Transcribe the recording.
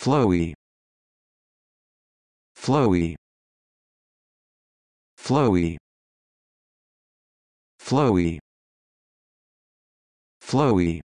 flowy flowy flowy flowy flowy